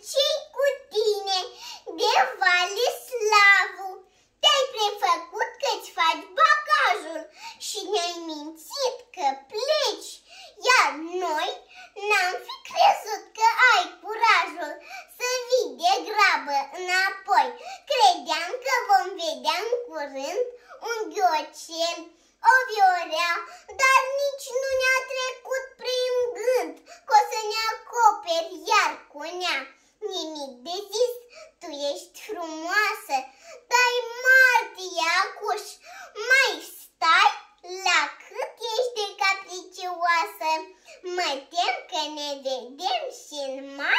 cei cu tine de vale slavu. Te-ai prefăcut că-ți faci bagajul și ne-ai mințit că pleci, iar noi n-am fi crezut că ai curajul să vii de grabă înapoi. Credeam că vom vedea în curând un ghiocel Iar nea. nimic de zis, tu ești frumoasă, dai martie acuș, mai stai la cât ești de capricioasă. Mă tem că ne vedem și în mai.